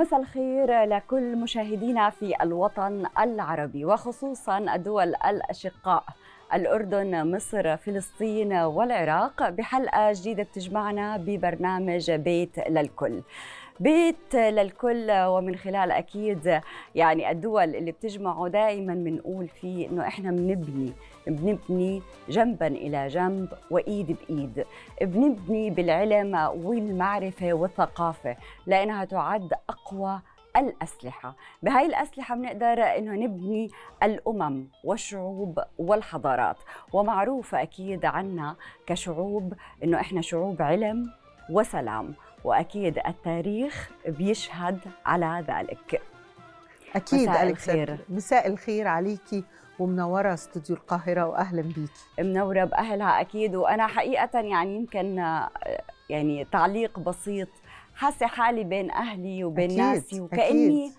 مساء الخير لكل مشاهدينا في الوطن العربي وخصوصا الدول الأشقاء الأردن مصر فلسطين والعراق بحلقة جديدة بتجمعنا ببرنامج بيت للكل بيت للكل ومن خلال اكيد يعني الدول اللي بتجمعه دائما بنقول فيه انه احنا بنبني بنبني جنبا إلى جنب وإيد بإيد بنبني بالعلم والمعرفة والثقافة لأنها تعد أقوى الأسلحة بهاي الأسلحة بنقدر إنه نبني الأمم والشعوب والحضارات ومعروفة أكيد عنا كشعوب إنه إحنا شعوب علم وسلام وأكيد التاريخ بيشهد على ذلك أكيد مساء الخير مساء الخير عليكي ومنوره استوديو القاهره واهلا بيكي منوره باهلها اكيد وانا حقيقه يعني يمكن يعني تعليق بسيط حاسه حالي بين اهلي وبين أكيد. ناسي وكاني أكيد.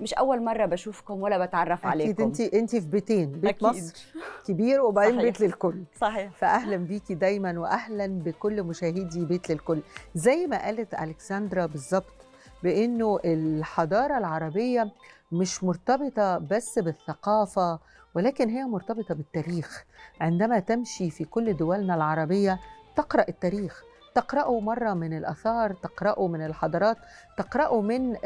مش اول مره بشوفكم ولا بتعرف أكيد عليكم اكيد انت انت في بيتين بيت أكيد. مصر كبير وبعدين بيت للكل صحيح فاهلا بيكي دايما واهلا بكل مشاهدي بيت للكل زي ما قالت الكسندرا بالظبط بانه الحضاره العربيه مش مرتبطه بس بالثقافه ولكن هي مرتبطه بالتاريخ عندما تمشي في كل دولنا العربيه تقرا التاريخ تقرأوا مرة من الآثار تقرأوا من الحضارات تقرأوا من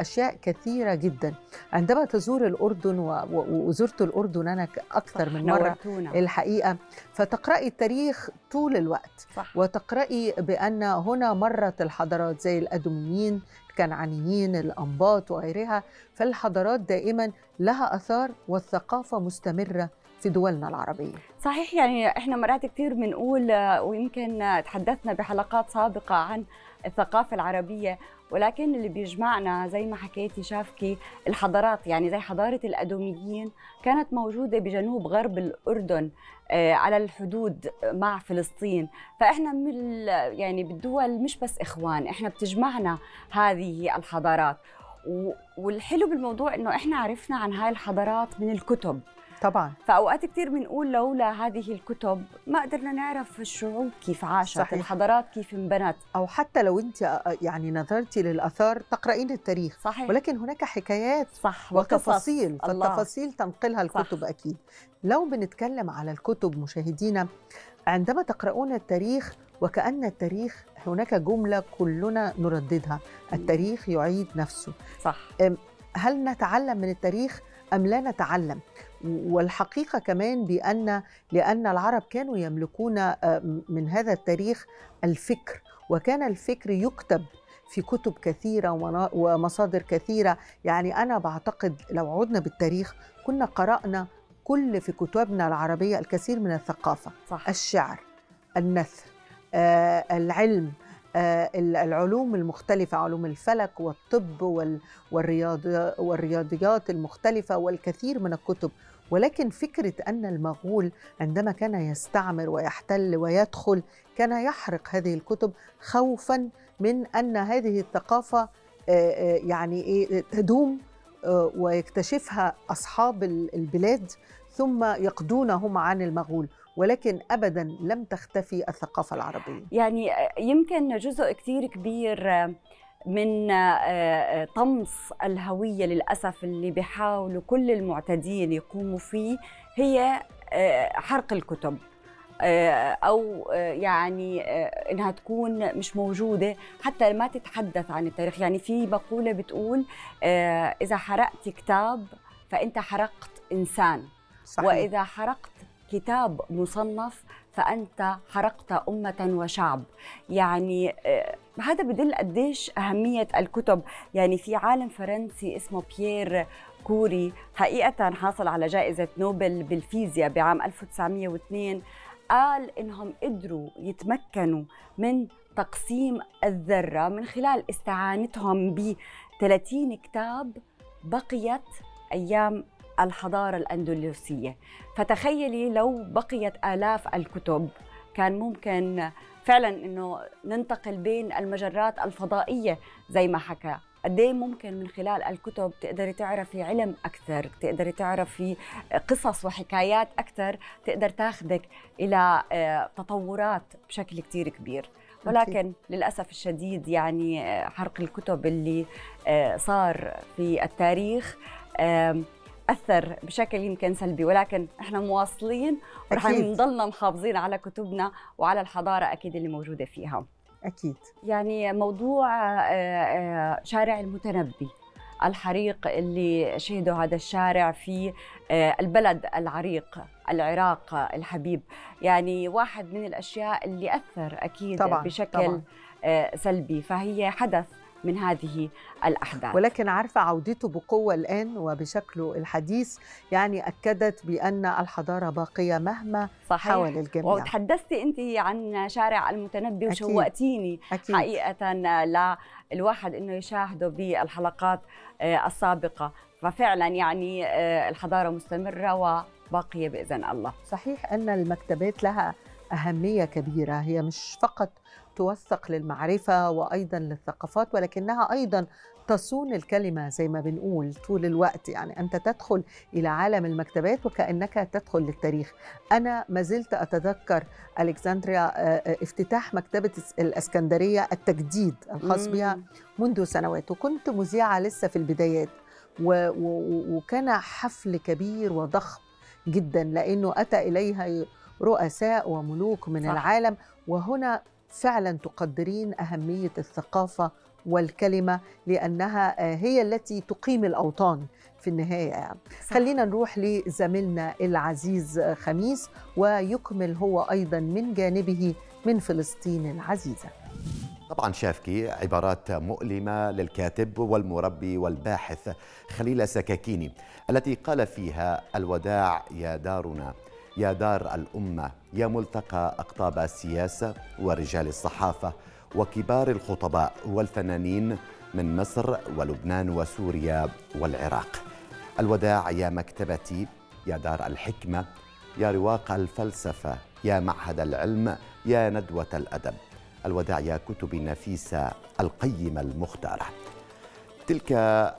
أشياء كثيرة جدا عندما تزور الأردن وزرت الأردن أنا أكثر من مرة الحقيقة فتقرأي التاريخ طول الوقت صح. وتقرأي بأن هنا مرت الحضارات زي الأدوميين الكنعانيين الأنباط وغيرها فالحضارات دائما لها أثار والثقافة مستمرة في دولنا العربية صحيح يعني احنا مرات كثير بنقول آه، ويمكن تحدثنا بحلقات سابقة عن الثقافة العربية ولكن اللي بيجمعنا زي ما حكيتي شافكي الحضارات يعني زي حضارة الأدوميين كانت موجودة بجنوب غرب الأردن آه، على الحدود مع فلسطين فإحنا من يعني بالدول مش بس إخوان إحنا بتجمعنا هذه الحضارات والحلو بالموضوع إنه إحنا عرفنا عن هاي الحضارات من الكتب طبعا فاوقات كثير بنقول لولا هذه الكتب ما قدرنا نعرف الشعوب كيف عاشت صحيح. الحضارات كيف انبنت او حتى لو انت يعني نظرتي للاثار تقرأين التاريخ صحيح. ولكن هناك حكايات صح وتفاصيل الله. فالتفاصيل تنقلها الكتب صح. اكيد لو بنتكلم على الكتب مشاهدينا عندما تقرؤون التاريخ وكأن التاريخ هناك جملة كلنا نرددها التاريخ يعيد نفسه صح هل نتعلم من التاريخ أم لا نتعلم والحقيقه كمان بان لان العرب كانوا يملكون آه، من هذا التاريخ الفكر وكان الفكر يكتب في كتب كثيره ومصادر كثيره يعني انا بعتقد لو عدنا بالتاريخ كنا قرانا كل في كتبنا العربيه الكثير من الثقافه صح. الشعر النثر آه، العلم آه، العلوم المختلفة علوم الفلك والطب والرياضيات المختلفة والكثير من الكتب ولكن فكره ان المغول عندما كان يستعمر ويحتل ويدخل كان يحرق هذه الكتب خوفا من ان هذه الثقافه آه، آه، يعني ايه تدوم آه، ويكتشفها اصحاب البلاد ثم يقضونهم عن المغول ولكن ابدا لم تختفي الثقافه العربيه يعني يمكن جزء كثير كبير من آه، آه، طمس الهوية للأسف اللي بيحاولوا كل المعتدين يقوموا فيه هي آه، حرق الكتب او يعني انها تكون مش موجوده حتى ما تتحدث عن التاريخ يعني في مقوله بتقول اذا حرقت كتاب فانت حرقت انسان صحيح. واذا حرقت كتاب مصنف فأنت حرقت أمة وشعب يعني آه، هذا بدل قديش أهمية الكتب يعني في عالم فرنسي اسمه بيير كوري حقيقة حاصل على جائزة نوبل بالفيزياء بعام 1902 قال إنهم قدروا يتمكنوا من تقسيم الذرة من خلال استعانتهم ب 30 كتاب بقيت أيام الحضارة الأندلسية فتخيلي لو بقيت آلاف الكتب كان ممكن فعلا انه ننتقل بين المجرات الفضائيه زي ما حكى قد إيه ممكن من خلال الكتب تقدري تعرفي علم اكثر تقدري تعرفي قصص وحكايات اكثر تقدر تاخذك الى آه، تطورات بشكل كثير كبير ولكن للاسف الشديد يعني آه، حرق الكتب اللي آه، صار في التاريخ اثر بشكل يمكن سلبي ولكن احنا مواصلين ورح نضلنا محافظين على كتبنا وعلى الحضاره اكيد اللي موجوده فيها اكيد يعني موضوع آه، آه، شارع المتنبي الحريق اللي شهده هذا الشارع في آه، البلد العريق العراق الحبيب يعني واحد من الاشياء اللي اثر اكيد طبعا بشكل طبعا. سلبي فهي حدث من هذه الأحداث ولكن عارفة عودته بقوة الآن وبشكله الحديث يعني أكدت بأن الحضارة باقية مهما صحيح. حول الجميع وتحدثتي أنت عن شارع المتنبي وشوقتيني أكيد. حقيقة للواحد أنه يشاهده بالحلقات آه، السابقة ففعلا يعني آه، الحضارة مستمرة وباقية بإذن الله صحيح أن المكتبات لها أهمية كبيرة هي مش فقط توثق للمعرفة وأيضا للثقافات ولكنها أيضا تصون الكلمة زي ما بنقول طول الوقت يعني أنت تدخل إلى عالم المكتبات وكأنك تدخل للتاريخ أنا ما زلت أتذكر ألكسندريا آه، آه، افتتاح مكتبة الأسكندرية التجديد الخاص بها منذ سنوات وكنت مذيعة لسه في البدايات وكان حفل كبير وضخم جدا لأنه أتى إليها رؤساء وملوك من صح. العالم وهنا فعلا تقدرين اهميه الثقافه والكلمه لانها آه، هي التي تقيم الاوطان في النهايه يعني. صح. خلينا نروح لزميلنا العزيز آه، خميس ويكمل هو ايضا من جانبه من فلسطين العزيزه. طبعا شافكي عبارات مؤلمة للكاتب والمربي والباحث خليل سكاكيني التي قال فيها الوداع يا دارنا يا دار الأمة يا ملتقى أقطاب السياسة ورجال الصحافة وكبار الخطباء والفنانين من مصر ولبنان وسوريا والعراق الوداع يا مكتبتي يا دار الحكمة يا رواق الفلسفة يا معهد العلم يا ندوة الأدب الوداع يا كتب النفيسة القيمة المختارة تلك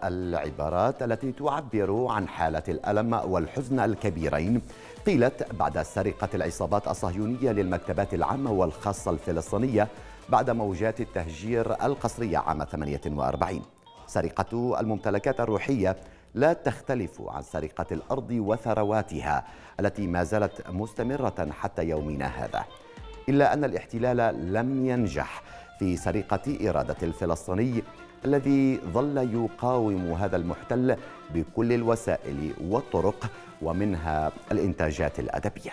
العبارات التي تعبر عن حالة الألم والحزن الكبيرين قيلت بعد سرقة العصابات الصهيونية للمكتبات العامة والخاصة الفلسطينية بعد موجات التهجير القسرية عام 48 سرقة الممتلكات الروحية لا تختلف عن سرقة الأرض وثرواتها التي ما زالت مستمرة حتى يومنا هذا إلا أن الاحتلال لم ينجح في سرقة إرادة الفلسطيني الذي ظل يقاوم هذا المحتل بكل الوسائل والطرق ومنها الإنتاجات الأدبية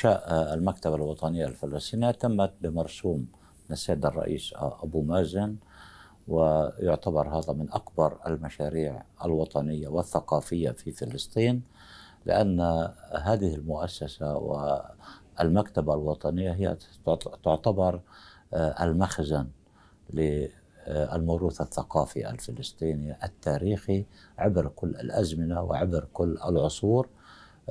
إنشاء آه، المكتبة الوطنية الفلسطينية تمت بمرسوم السيد الرئيس آه، أبو مازن ويعتبر هذا من أكبر المشاريع الوطنية والثقافية في فلسطين لأن هذه المؤسسة والمكتبة الوطنية هي تعتبر آه، المخزن للموروث الثقافي الفلسطيني التاريخي عبر كل الأزمنة وعبر كل العصور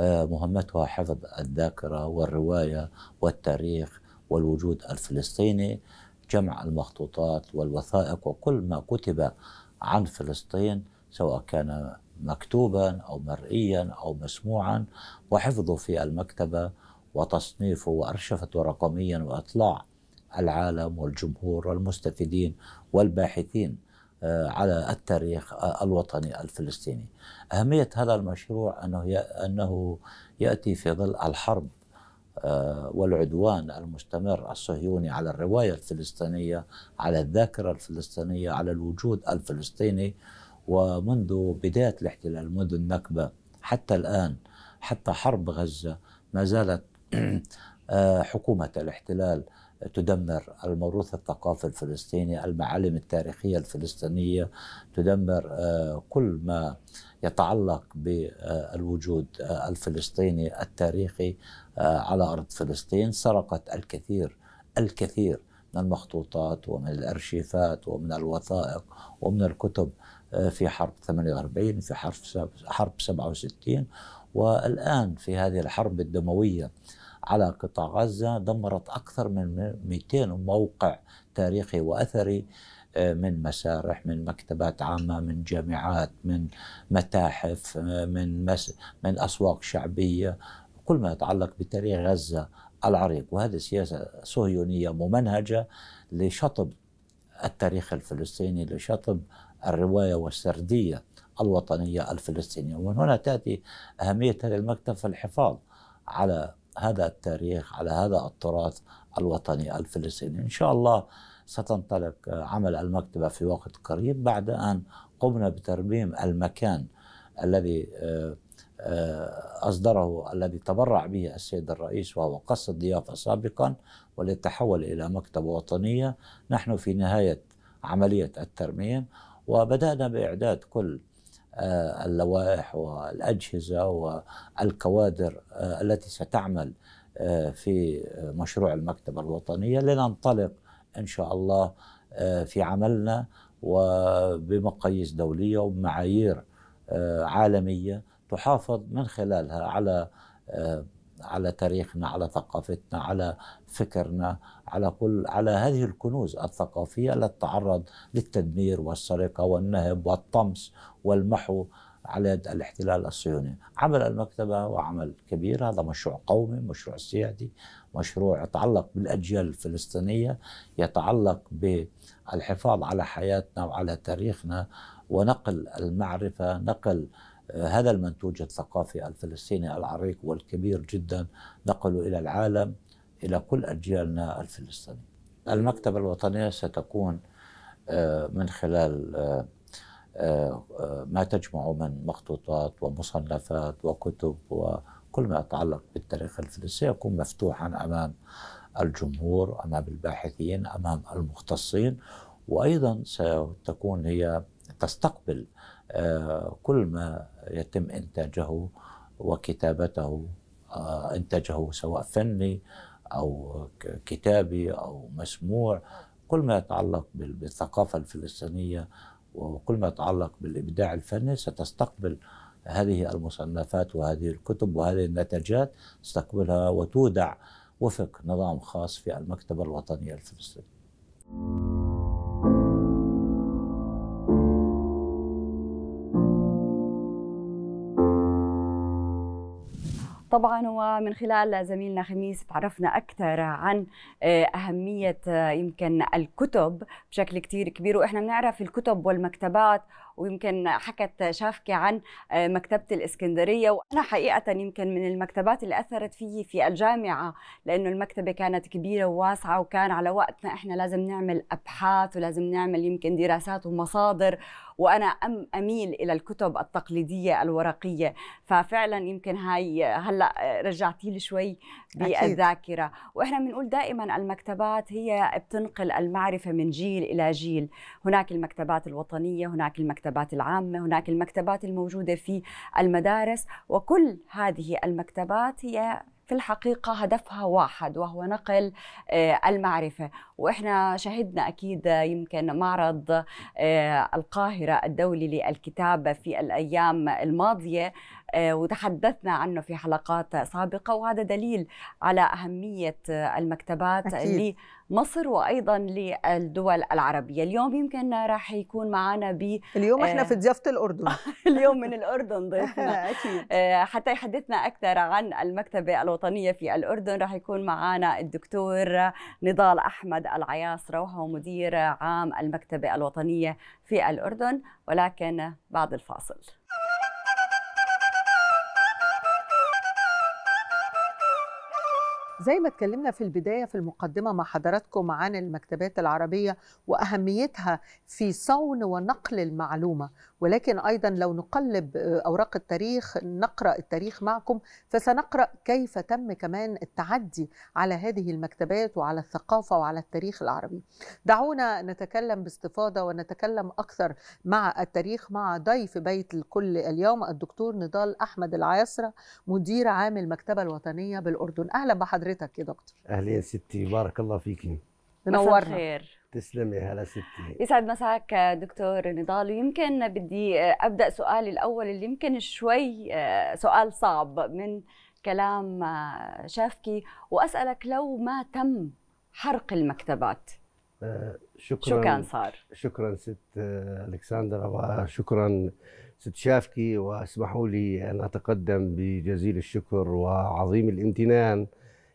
مهمتها حفظ الذاكرة والرواية والتاريخ والوجود الفلسطيني جمع المخطوطات والوثائق وكل ما كتب عن فلسطين سواء كان مكتوبا أو مرئيا أو مسموعا وحفظه في المكتبة وتصنيفه وأرشفته رقميا وإطلاع العالم والجمهور والمستفيدين والباحثين آه، على التاريخ آه، الوطني الفلسطيني أهمية هذا المشروع أنه أنه يأتي في ظل الحرب آه، والعدوان المستمر الصهيوني على الرواية الفلسطينية على الذاكرة الفلسطينية على الوجود الفلسطيني ومنذ بداية الاحتلال منذ النكبة حتى الآن حتى حرب غزة ما زالت حكومة الاحتلال تدمر الموروث الثقافي الفلسطيني المعالم التاريخية الفلسطينية تدمر آه، كل ما يتعلق بالوجود آه، الفلسطيني التاريخي آه، على أرض فلسطين سرقت الكثير الكثير من المخطوطات ومن الأرشيفات ومن الوثائق ومن الكتب في حرب 48 في حرب 67 والآن في هذه الحرب الدموية على قطاع غزة دمرت أكثر من 200 موقع تاريخي وأثري آه، من مسارح من مكتبات عامة من جامعات من متاحف آه، من مس من أسواق شعبية كل ما يتعلق بتاريخ غزة العريق وهذه سياسة صهيونية ممنهجة لشطب التاريخ الفلسطيني لشطب الرواية والسردية الوطنية الفلسطينية ومن هنا تأتي أهمية هذا المكتب في الحفاظ على هذا التاريخ على هذا التراث الوطني الفلسطيني إن شاء الله ستنطلق عمل المكتبة في وقت قريب بعد أن قمنا بترميم المكان الذي آه، آه، أصدره الذي تبرع به السيد الرئيس وهو قصر الضيافة سابقا والذي تحول إلى مكتبة وطنية نحن في نهاية عملية الترميم وبدأنا بإعداد كل آه، اللوائح والاجهزه والكوادر آه، التي ستعمل آه، في مشروع المكتبه الوطنيه لننطلق ان شاء الله في عملنا وبمقاييس دوليه ومعايير عالميه تحافظ من خلالها على على تاريخنا على ثقافتنا على فكرنا على كل على هذه الكنوز الثقافيه التي تعرض للتدمير والسرقه والنهب والطمس والمحو على يد الاحتلال الصهيوني عمل المكتبة وعمل كبير هذا مشروع قومي مشروع سيادي مشروع يتعلق بالأجيال الفلسطينية يتعلق بالحفاظ على حياتنا وعلى تاريخنا ونقل المعرفة نقل آه، هذا المنتوج الثقافي الفلسطيني العريق والكبير جدا نقله إلى العالم إلى كل أجيالنا الفلسطينية المكتبة الوطنية ستكون آه، من خلال آه، آه، ما تجمع من مخطوطات ومصنفات وكتب وكل ما يتعلق بالتاريخ الفلسطيني يكون مفتوحا أمام الجمهور أمام الباحثين أمام المختصين وأيضا ستكون هي تستقبل كل ما يتم إنتاجه وكتابته انتاجه سواء فني او كتابي او مسموع كل ما يتعلق بالثقافه الفلسطينيه وكل ما يتعلق بالابداع الفني ستستقبل هذه المصنفات وهذه الكتب وهذه النتاجات تستقبلها وتودع وفق نظام خاص في المكتبه الوطنيه الفلسطينيه. طبعا ومن خلال زميلنا خميس تعرفنا اكثر عن آه، اهميه آه، يمكن الكتب بشكل كثير كبير واحنا بنعرف الكتب والمكتبات ويمكن حكت شافكي عن آه، مكتبة الإسكندرية وأنا حقيقة يمكن من المكتبات اللي أثرت فيي في الجامعة لأنه المكتبة كانت كبيرة وواسعة وكان على وقتنا إحنا لازم نعمل أبحاث ولازم نعمل يمكن دراسات ومصادر وأنا أم أميل إلى الكتب التقليدية الورقية ففعلا يمكن هاي هلأ آه، رجعتي لي شوي بالذاكرة وإحنا بنقول دائما المكتبات هي بتنقل المعرفة من جيل إلى جيل هناك المكتبات الوطنية هناك المكتبات المكتبات العامة هناك المكتبات الموجودة في المدارس وكل هذه المكتبات هي في الحقيقة هدفها واحد وهو نقل آه، المعرفة وإحنا شهدنا أكيد يمكن معرض آه، القاهرة الدولي للكتاب في الأيام الماضية آه، وتحدثنا عنه في حلقات سابقة وهذا دليل على أهمية آه، المكتبات أكيد. لمصر وأيضا للدول العربية اليوم يمكن راح يكون معنا ب اليوم احنا آه، في ضيافة الأردن اليوم من الأردن ضيفنا أكيد. حتى يحدثنا أكثر عن المكتبة الوطنية في الأردن راح يكون معنا الدكتور نضال أحمد العياصرة وهو مدير عام المكتبة الوطنية في الأردن ولكن بعد الفاصل زي ما اتكلمنا في البدايه في المقدمه مع حضراتكم عن المكتبات العربيه واهميتها في صون ونقل المعلومه ولكن ايضا لو نقلب آه، اوراق التاريخ نقرا التاريخ معكم فسنقرا كيف تم كمان التعدي على هذه المكتبات وعلى الثقافه وعلى التاريخ العربي. دعونا نتكلم باستفاضه ونتكلم اكثر مع التاريخ مع ضيف بيت الكل اليوم الدكتور نضال احمد العياصره مدير عام المكتبه الوطنيه بالاردن. اهلا بحضرتك يا دكتور. اهلا يا ستي بارك الله فيكي. نورنا. تسلمي هلا ستي يسعد مساك دكتور نضال ويمكن بدي ابدا سؤالي الاول اللي يمكن شوي آه، سؤال صعب من كلام آه، شافكي واسالك لو ما تم حرق المكتبات آه، شكرا شو كان صار؟ شكرا ست الكسندرا وشكرا ست شافكي واسمحوا لي ان اتقدم بجزيل الشكر وعظيم الامتنان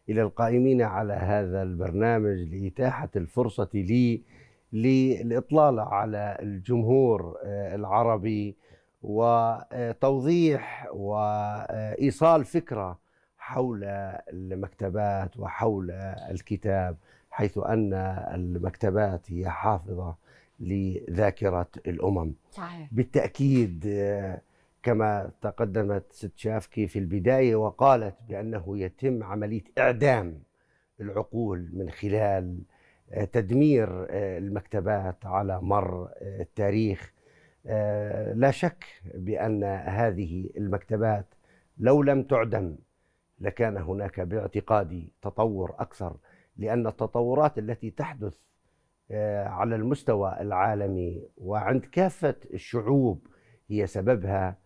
إلى القائمين على هذا البرنامج لإتاحة الفرصة لي للاطلال على الجمهور آه، العربي وتوضيح وإيصال فكرة حول المكتبات وحول الكتاب حيث أن المكتبات هي حافظة لذاكرة الأمم صحيح. بالتأكيد آه، كما تقدمت ست شافكي في البداية وقالت بأنه يتم عملية إعدام العقول من خلال آه، تدمير آه، المكتبات على مر آه، التاريخ لا شك بأن هذه المكتبات لو لم تعدم لكان هناك باعتقادي تطور أكثر لأن التطورات التي تحدث على المستوى العالمي وعند كافة الشعوب هي سببها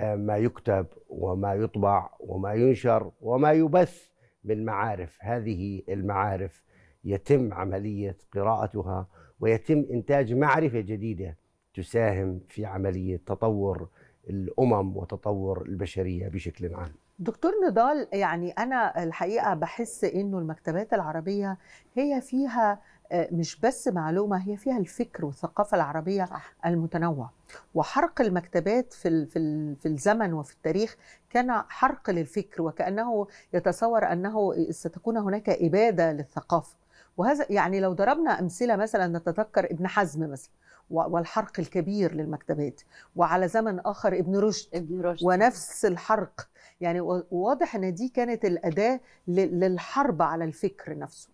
ما يكتب وما يطبع وما ينشر وما يبث من معارف هذه المعارف يتم عملية قراءتها ويتم إنتاج معرفة جديدة تساهم في عملية تطور الأمم وتطور البشرية بشكل عام دكتور نضال يعني أنا الحقيقة بحس إنه المكتبات العربية هي فيها آه، مش بس معلومه هي فيها الفكر والثقافه العربيه صح. المتنوع وحرق المكتبات في في الزمن وفي التاريخ كان حرق للفكر وكانه يتصور انه ستكون هناك اباده للثقافه وهذا يعني لو ضربنا امثله مثلا نتذكر ابن حزم مثلا والحرق الكبير للمكتبات وعلى زمن اخر ابن رشد, ابن رشد. ونفس الحرق يعني واضح ان دي كانت الاداه للحرب على الفكر نفسه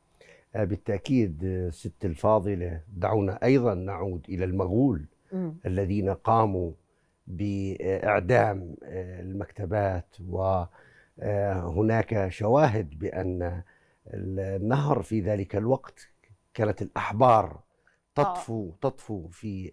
آه، بالتأكيد آه، ست الفاضلة دعونا أيضا نعود إلى المغول م. الذين قاموا بإعدام آه، المكتبات وهناك شواهد بأن النهر في ذلك الوقت كانت الأحبار تطفو تطفو في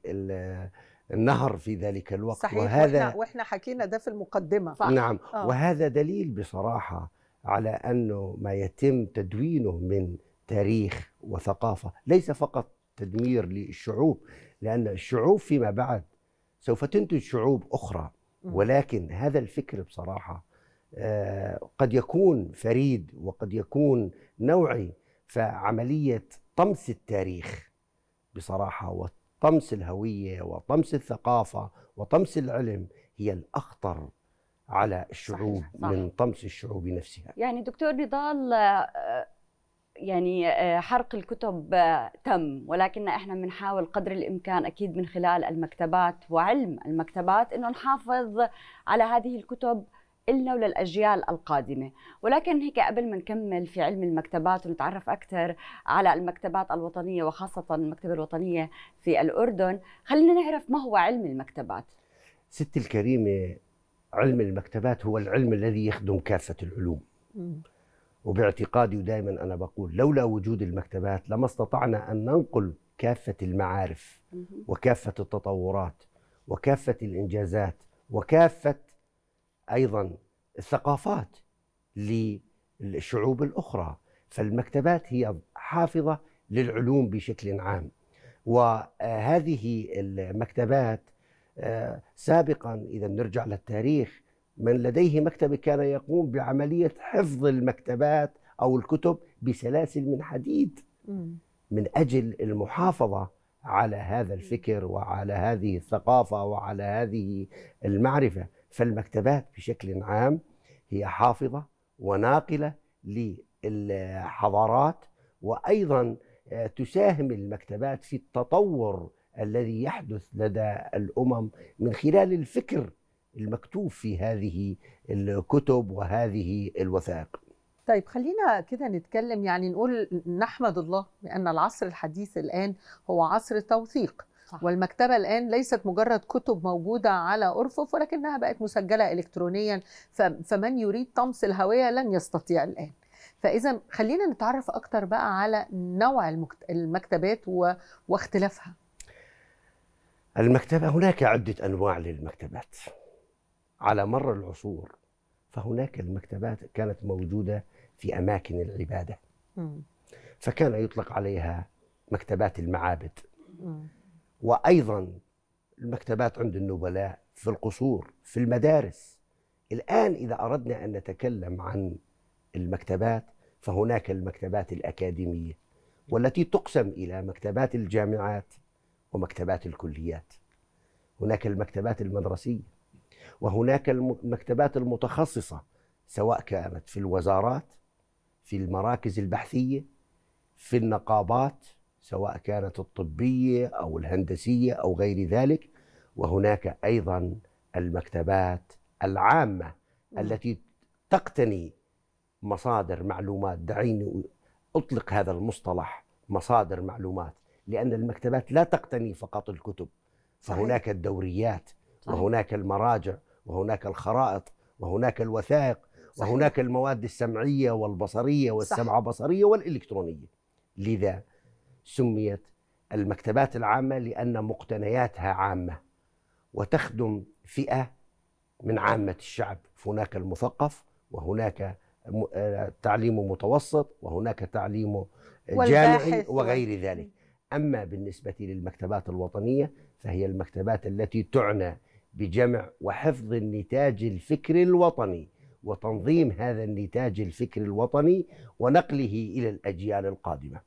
النهر في ذلك الوقت صحيح وهذا واحنا, واحنا حكينا ده في المقدمة صح. نعم آه. وهذا دليل بصراحة على أنه ما يتم تدوينه من تاريخ وثقافة ليس فقط تدمير للشعوب لأن الشعوب فيما بعد سوف تنتج شعوب أخرى ولكن هذا الفكر بصراحة آه، قد يكون فريد وقد يكون نوعي فعملية طمس التاريخ بصراحة وطمس الهوية وطمس الثقافة وطمس العلم هي الأخطر على الشعوب صحيح. من طمس الشعوب نفسها يعني دكتور نضال يعني آه، حرق الكتب آه، تم ولكن احنا بنحاول قدر الامكان اكيد من خلال المكتبات وعلم المكتبات انه نحافظ على هذه الكتب إلنا وللأجيال القادمة ولكن هيك قبل ما نكمل في علم المكتبات ونتعرف أكثر على المكتبات الوطنية وخاصة المكتبة الوطنية في الأردن خلينا نعرف ما هو علم المكتبات ست الكريمة علم المكتبات هو العلم الذي يخدم كافة العلوم وباعتقادي ودائما أنا بقول لولا وجود المكتبات لما استطعنا أن ننقل كافة المعارف وكافة التطورات وكافة الإنجازات وكافة أيضا الثقافات للشعوب الأخرى فالمكتبات هي حافظة للعلوم بشكل عام وهذه المكتبات آه، سابقا إذا نرجع للتاريخ من لديه مكتبة كان يقوم بعملية حفظ المكتبات أو الكتب بسلاسل من حديد من أجل المحافظة على هذا الفكر وعلى هذه الثقافة وعلى هذه المعرفة فالمكتبات بشكل عام هي حافظة وناقلة للحضارات وأيضا آه، تساهم المكتبات في التطور الذي يحدث لدى الأمم من خلال الفكر المكتوب في هذه الكتب وهذه الوثائق طيب خلينا كده نتكلم يعني نقول نحمد الله بأن العصر الحديث الآن هو عصر التوثيق صح. والمكتبة الآن ليست مجرد كتب موجودة على أرفف ولكنها بقت مسجلة إلكترونيا فمن يريد طمس الهوية لن يستطيع الآن فإذا خلينا نتعرف أكتر بقى على نوع المكتبات واختلافها المكتبة هناك عدة أنواع للمكتبات على مر العصور فهناك المكتبات كانت موجودة في أماكن العبادة فكان يطلق عليها مكتبات المعابد وأيضا المكتبات عند النبلاء في القصور في المدارس الآن إذا أردنا أن نتكلم عن المكتبات فهناك المكتبات الأكاديمية والتي تقسم إلى مكتبات الجامعات ومكتبات الكليات هناك المكتبات المدرسية وهناك المكتبات المتخصصة سواء كانت في الوزارات في المراكز البحثية في النقابات سواء كانت الطبية أو الهندسية أو غير ذلك وهناك أيضا المكتبات العامة نعم. التي تقتني مصادر معلومات دعيني أطلق هذا المصطلح مصادر معلومات لأن المكتبات لا تقتني فقط الكتب فهناك الدوريات وهناك المراجع وهناك الخرائط وهناك الوثائق صحيح. وهناك المواد السمعية والبصرية والسمعة بصرية والإلكترونية لذا سميت المكتبات العامة لأن مقتنياتها عامة وتخدم فئة من عامة الشعب هناك المثقف وهناك آه، تعليمه متوسط وهناك تعليمه جامعي وغير ذلك أما بالنسبة للمكتبات الوطنية فهي المكتبات التي تعنى بجمع وحفظ النتاج الفكري الوطني وتنظيم هذا النتاج الفكري الوطني ونقله الى الاجيال القادمه.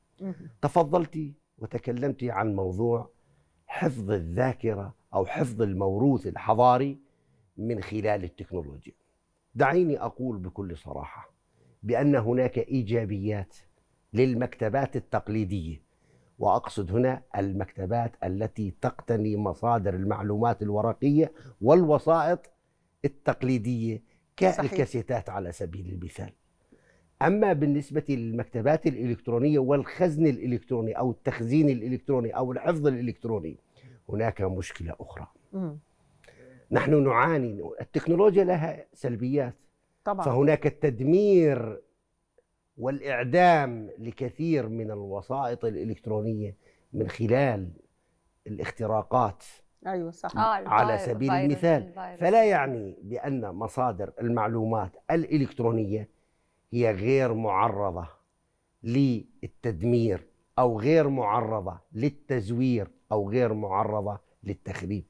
تفضلت وتكلمت عن موضوع حفظ الذاكره او حفظ الموروث الحضاري من خلال التكنولوجيا. دعيني اقول بكل صراحه بان هناك ايجابيات للمكتبات التقليديه واقصد هنا المكتبات التي تقتني مصادر المعلومات الورقيه والوسائط التقليديه كالكاسيتات على سبيل المثال. اما بالنسبه للمكتبات الالكترونيه والخزن الالكتروني او التخزين الالكتروني او الحفظ الالكتروني هناك مشكله اخرى. م. نحن نعاني التكنولوجيا لها سلبيات طبعا فهناك التدمير والاعدام لكثير من الوسائط الالكترونيه من خلال الاختراقات ايوه صح آه، على سبيل الفيروس المثال الفيروس فلا يعني بان مصادر المعلومات الالكترونيه هي غير معرضه للتدمير او غير معرضه للتزوير او غير معرضه للتخريب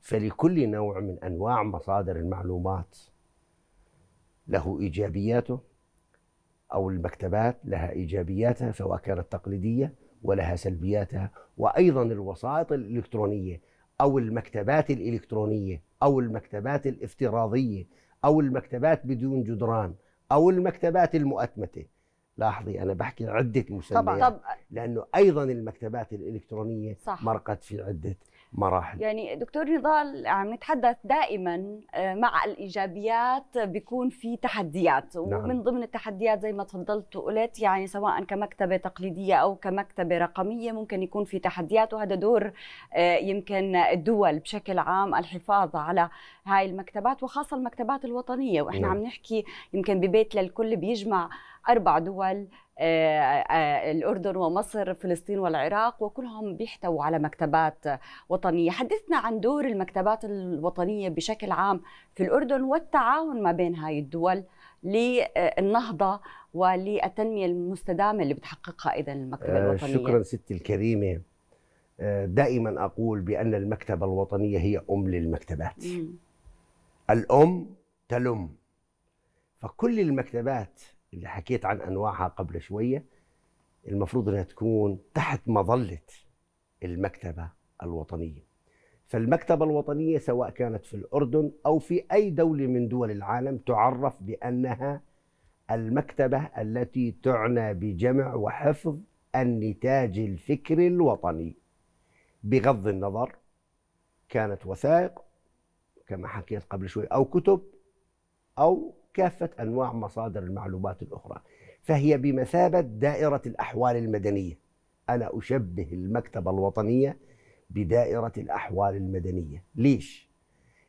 فلكل نوع من انواع مصادر المعلومات له ايجابياته أو المكتبات لها إيجابياتها سواء كانت تقليدية ولها سلبياتها وأيضا الوسائط الإلكترونية أو المكتبات الإلكترونية أو المكتبات الافتراضية أو المكتبات بدون جدران أو المكتبات المؤتمتة لاحظي أنا بحكي عدة مسميات طبعا. لأنه أيضا المكتبات الإلكترونية صح. مرقت في عدة مراحل يعني دكتور نضال عم نتحدث دائما آه، مع الايجابيات بيكون في تحديات نعم. ومن ضمن التحديات زي ما تفضلت وقلت يعني سواء كمكتبه تقليديه او كمكتبه رقميه ممكن يكون في تحديات وهذا دور آه، يمكن الدول بشكل عام الحفاظ على هاي المكتبات وخاصه المكتبات الوطنيه واحنا نعم. عم نحكي يمكن ببيت للكل بيجمع اربع دول آه، آه، الأردن ومصر فلسطين والعراق وكلهم بيحتووا على مكتبات وطنية حدثنا عن دور المكتبات الوطنية بشكل عام في الأردن والتعاون ما بين هاي الدول للنهضة وللتنمية المستدامة اللي بتحققها إذا المكتبة آه، الوطنية شكرا ستي الكريمة دائما أقول بأن المكتبة الوطنية هي أم للمكتبات الأم تلم فكل المكتبات اللي حكيت عن انواعها قبل شويه المفروض انها تكون تحت مظله المكتبه الوطنيه. فالمكتبه الوطنيه سواء كانت في الاردن او في اي دوله من دول العالم تعرف بانها المكتبه التي تعنى بجمع وحفظ النتاج الفكري الوطني بغض النظر كانت وثائق كما حكيت قبل شوي او كتب او كافة أنواع مصادر المعلومات الأخرى فهي بمثابة دائرة الأحوال المدنية أنا أشبه المكتبة الوطنية بدائرة الأحوال المدنية ليش؟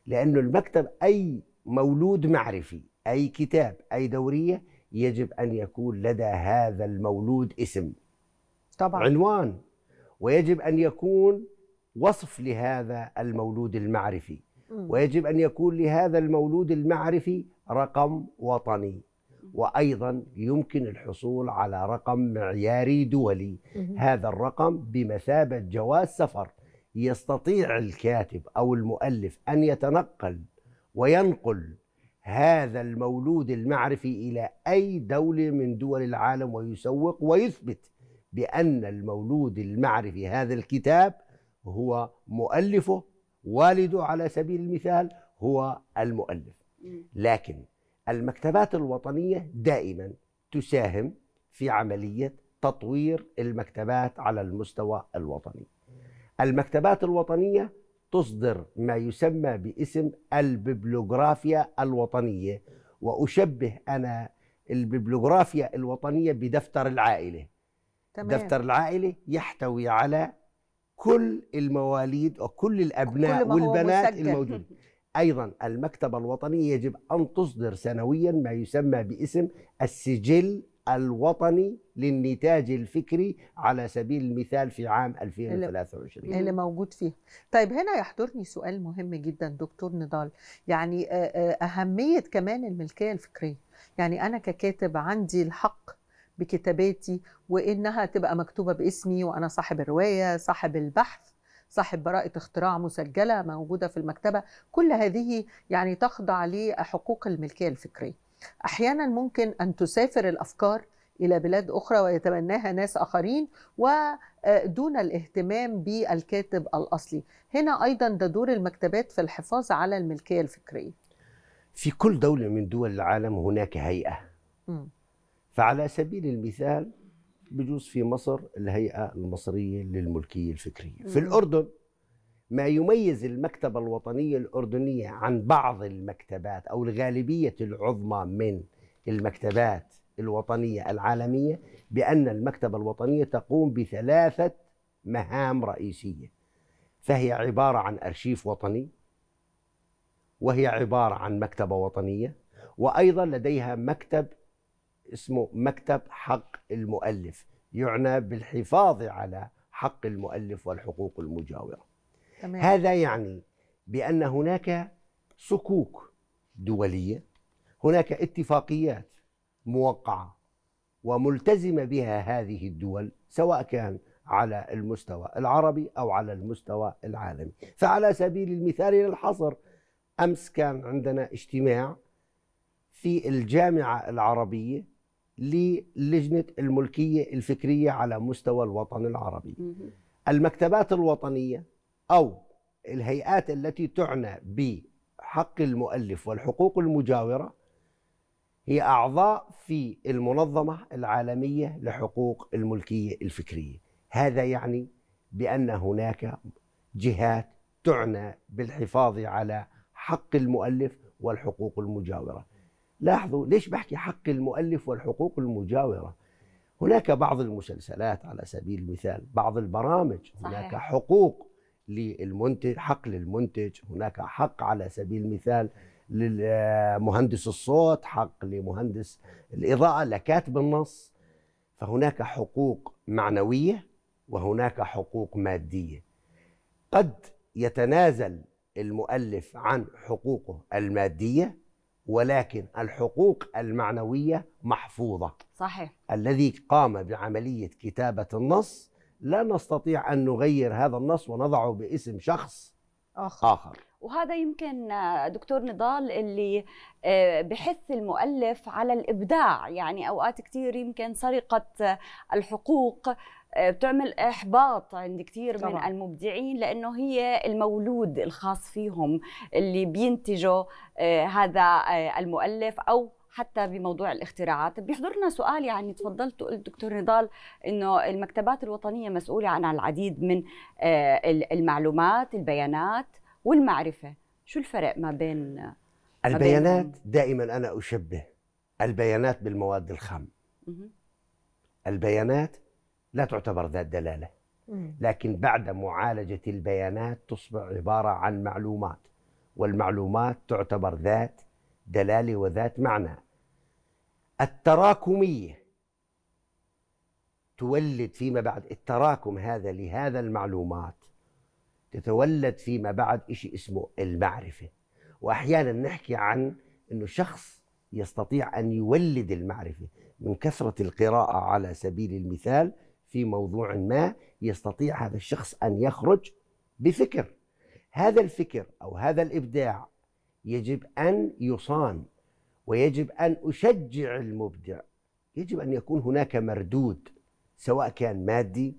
لأن المكتب أي مولود معرفي أي كتاب أي دورية يجب أن يكون لدى هذا المولود اسم طبعا عنوان ويجب أن يكون وصف لهذا المولود المعرفي ويجب أن يكون لهذا المولود المعرفي رقم وطني وايضا يمكن الحصول على رقم معياري دولي هذا الرقم بمثابه جواز سفر يستطيع الكاتب او المؤلف ان يتنقل وينقل هذا المولود المعرفي الى اي دوله من دول العالم ويسوق ويثبت بان المولود المعرفي هذا الكتاب هو مؤلفه والده على سبيل المثال هو المؤلف لكن المكتبات الوطنيه دائما تساهم في عمليه تطوير المكتبات على المستوى الوطني. المكتبات الوطنيه تصدر ما يسمى باسم الببلوغرافيا الوطنيه واشبه انا الببلوغرافيا الوطنيه بدفتر العائله. تمام. دفتر العائله يحتوي على كل المواليد وكل الابناء كل والبنات الموجودين أيضا المكتبة الوطنية يجب أن تصدر سنويا ما يسمى باسم السجل الوطني للنتاج الفكري على سبيل المثال في عام 2023 اللي موجود فيه طيب هنا يحضرني سؤال مهم جدا دكتور نضال يعني آه، آه، أهمية كمان الملكية الفكرية يعني أنا ككاتب عندي الحق بكتاباتي وانها تبقى مكتوبه باسمي وانا صاحب الروايه صاحب البحث صاحب براءة اختراع مسجلة موجودة في المكتبة كل هذه يعني تخضع لحقوق الملكية الفكرية أحيانا ممكن أن تسافر الأفكار إلى بلاد أخرى ويتمناها ناس آخرين ودون آه، الاهتمام بالكاتب الأصلي هنا أيضا ده دور المكتبات في الحفاظ على الملكية الفكرية في كل دولة من دول العالم هناك هيئة م. فعلى سبيل المثال بجوز في مصر الهيئة المصرية للملكية الفكرية في الأردن ما يميز المكتبة الوطنية الأردنية عن بعض المكتبات أو الغالبية العظمى من المكتبات الوطنية العالمية بأن المكتبة الوطنية تقوم بثلاثة مهام رئيسية فهي عبارة عن أرشيف وطني وهي عبارة عن مكتبة وطنية وأيضا لديها مكتب اسمه مكتب حق المؤلف يعنى بالحفاظ على حق المؤلف والحقوق المجاوره تمام. هذا يعني بان هناك صكوك دوليه هناك اتفاقيات موقعه وملتزمه بها هذه الدول سواء كان على المستوى العربي او على المستوى العالمي فعلى سبيل المثال للحصر امس كان عندنا اجتماع في الجامعه العربيه للجنة الملكية الفكرية على مستوى الوطن العربي المكتبات الوطنية أو الهيئات التي تعنى بحق المؤلف والحقوق المجاورة هي أعضاء في المنظمة العالمية لحقوق الملكية الفكرية هذا يعني بأن هناك جهات تعنى بالحفاظ على حق المؤلف والحقوق المجاورة لاحظوا ليش بحكي حق المؤلف والحقوق المجاورة هناك بعض المسلسلات على سبيل المثال بعض البرامج صحيح. هناك حقوق للمنتج حق للمنتج هناك حق على سبيل المثال لمهندس الصوت حق لمهندس الإضاءة لكاتب النص فهناك حقوق معنوية وهناك حقوق مادية قد يتنازل المؤلف عن حقوقه المادية ولكن الحقوق المعنوية محفوظة صحيح الذي قام بعملية كتابة النص لا نستطيع أن نغير هذا النص ونضعه باسم شخص آخر, آخر. وهذا يمكن دكتور نضال اللي آه، بحث المؤلف على الإبداع يعني أوقات كتير يمكن سرقة الحقوق آه، بتعمل احباط عند كثير طبعا. من المبدعين لانه هي المولود الخاص فيهم اللي بينتجوا آه، هذا آه، المؤلف او حتى بموضوع الاختراعات بيحضرنا سؤال يعني تفضلت قلت دكتور نضال انه المكتبات الوطنيه مسؤوله عن العديد من المعلومات البيانات والمعرفه شو الفرق ما بين ما البيانات دائما انا اشبه البيانات بالمواد الخام البيانات لا تعتبر ذات دلاله لكن بعد معالجه البيانات تصبح عباره عن معلومات والمعلومات تعتبر ذات دلاله وذات معنى التراكميه تولد فيما بعد التراكم هذا لهذا المعلومات تتولد فيما بعد شيء اسمه المعرفه واحيانا نحكي عن انه شخص يستطيع ان يولد المعرفه من كثره القراءه على سبيل المثال في موضوع ما يستطيع هذا الشخص ان يخرج بفكر هذا الفكر او هذا الابداع يجب ان يصان ويجب ان اشجع المبدع يجب ان يكون هناك مردود سواء كان مادي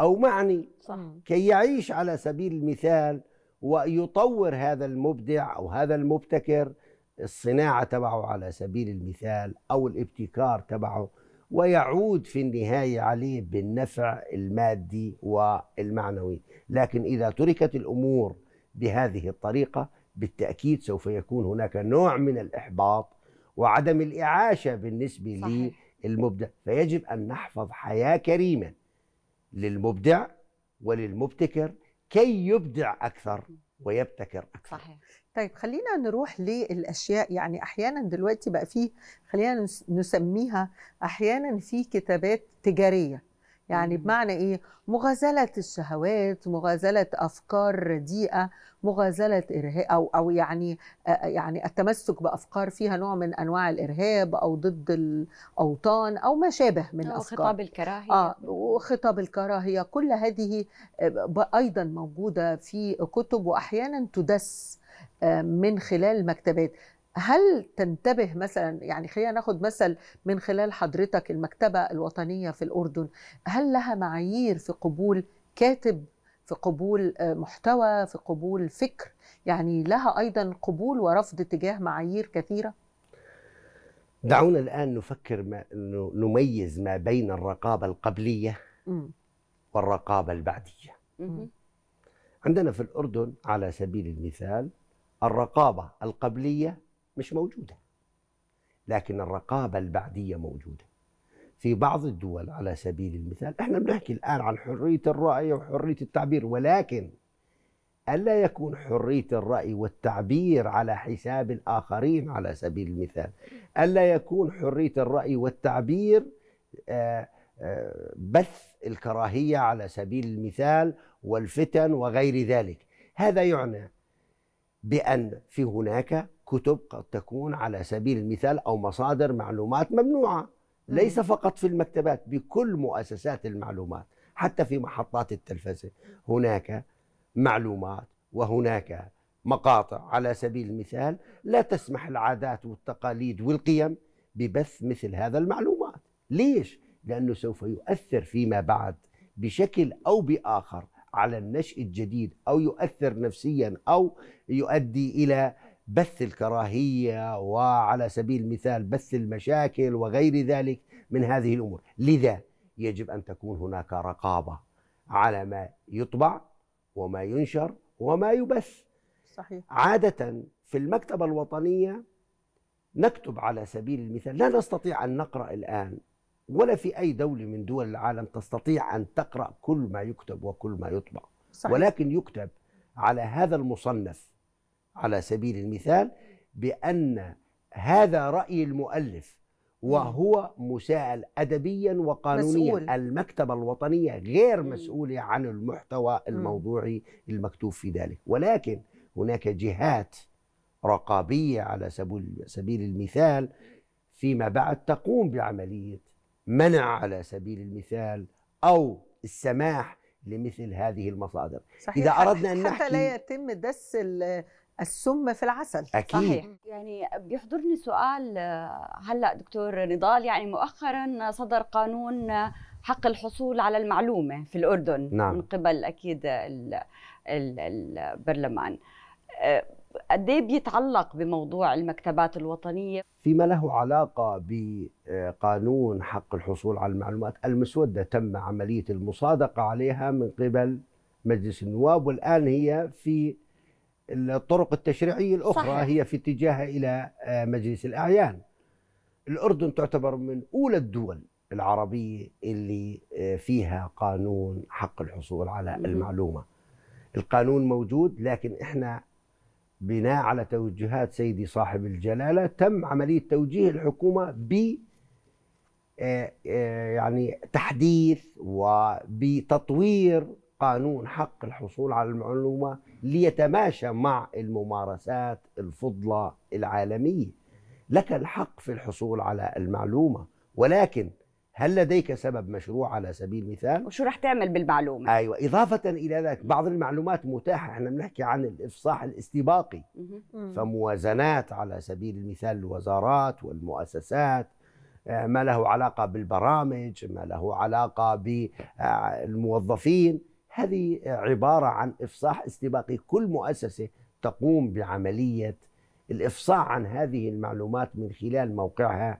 او معني صح. كي يعيش على سبيل المثال ويطور هذا المبدع او هذا المبتكر الصناعه تبعه على سبيل المثال او الابتكار تبعه ويعود في النهاية عليه بالنفع المادي والمعنوي لكن إذا تركت الأمور بهذه الطريقة بالتأكيد سوف يكون هناك نوع من الإحباط وعدم الإعاشة بالنسبة صحيح. للمبدع فيجب أن نحفظ حياة كريمة للمبدع وللمبتكر كي يبدع أكثر ويبتكر أكثر صحيح. طيب خلينا نروح للاشياء يعني احيانا دلوقتي بقى فيه خلينا نسميها احيانا في كتابات تجاريه يعني بمعنى ايه مغازله الشهوات مغازله افكار رديئه مغازله ارهاب او او يعني يعني التمسك بافكار فيها نوع من انواع الارهاب او ضد الاوطان او ما شابه من أو افكار خطاب الكراهيه اه وخطاب الكراهيه كل هذه ايضا موجوده في كتب واحيانا تدس من خلال المكتبات هل تنتبه مثلا يعني خلينا ناخد مثل من خلال حضرتك المكتبه الوطنيه في الاردن هل لها معايير في قبول كاتب في قبول آه، محتوى في قبول فكر يعني لها ايضا قبول ورفض تجاه معايير كثيره دعونا الان نفكر ما نميز ما بين الرقابه القبليه والرقابه البعديه عندنا في الاردن على سبيل المثال الرقابة القبلية مش موجودة لكن الرقابة البعدية موجودة في بعض الدول على سبيل المثال احنا بنحكي الآن عن حرية الرأي وحرية التعبير ولكن ألا يكون حرية الرأي والتعبير على حساب الآخرين على سبيل المثال ألا يكون حرية الرأي والتعبير آه، آه، بث الكراهية على سبيل المثال والفتن وغير ذلك هذا يعني بأن في هناك كتب قد تكون على سبيل المثال أو مصادر معلومات ممنوعة ليس فقط في المكتبات بكل مؤسسات المعلومات حتى في محطات التلفزة هناك معلومات وهناك مقاطع على سبيل المثال لا تسمح العادات والتقاليد والقيم ببث مثل هذا المعلومات ليش؟ لأنه سوف يؤثر فيما بعد بشكل أو بآخر على النشء الجديد او يؤثر نفسيا او يؤدي الى بث الكراهيه وعلى سبيل المثال بث المشاكل وغير ذلك من هذه الامور، لذا يجب ان تكون هناك رقابه على ما يطبع وما ينشر وما يبث. صحيح عاده في المكتبه الوطنيه نكتب على سبيل المثال، لا نستطيع ان نقرا الان ولا في أي دولة من دول العالم تستطيع أن تقرأ كل ما يكتب وكل ما يطبع صحيح. ولكن يكتب على هذا المصنف على سبيل المثال بأن هذا رأي المؤلف وهو مساءل أدبيا وقانونيا مسؤول. المكتبة الوطنية غير مسؤولة عن المحتوى الموضوعي المكتوب في ذلك ولكن هناك جهات رقابية على سبيل المثال فيما بعد تقوم بعملية منع على سبيل المثال أو السماح لمثل هذه المصادر صحيح. إذا أردنا أن نحكي حتى لا يتم دس السم في العسل أكيد. صحيح يعني بيحضرني سؤال آه، هلا دكتور نضال يعني مؤخرا صدر قانون حق الحصول على المعلومة في الأردن نعم. من قبل أكيد البرلمان آه، قد ايه بيتعلق بموضوع المكتبات الوطنيه فيما له علاقه بقانون حق الحصول على المعلومات المسوده تم عمليه المصادقه عليها من قبل مجلس النواب والان هي في الطرق التشريعيه الاخرى صحيح. هي في اتجاهها الى آه، مجلس الاعيان الاردن تعتبر من اولى الدول العربيه اللي آه، فيها قانون حق الحصول على المعلومه القانون موجود لكن احنا بناء على توجيهات سيدي صاحب الجلاله تم عمليه توجيه الحكومه ب آه، آه، يعني تحديث وبتطوير قانون حق الحصول على المعلومه ليتماشى مع الممارسات الفضلى العالميه لك الحق في الحصول على المعلومه ولكن هل لديك سبب مشروع على سبيل المثال؟ وشو رح تعمل بالمعلومة؟ أيوة إضافة إلى ذلك بعض المعلومات متاحة إحنا بنحكي عن الإفصاح الاستباقي فموازنات على سبيل المثال الوزارات والمؤسسات آه، ما له علاقة بالبرامج ما له علاقة بالموظفين هذه عبارة عن إفصاح استباقي كل مؤسسة تقوم بعملية الإفصاح عن هذه المعلومات من خلال موقعها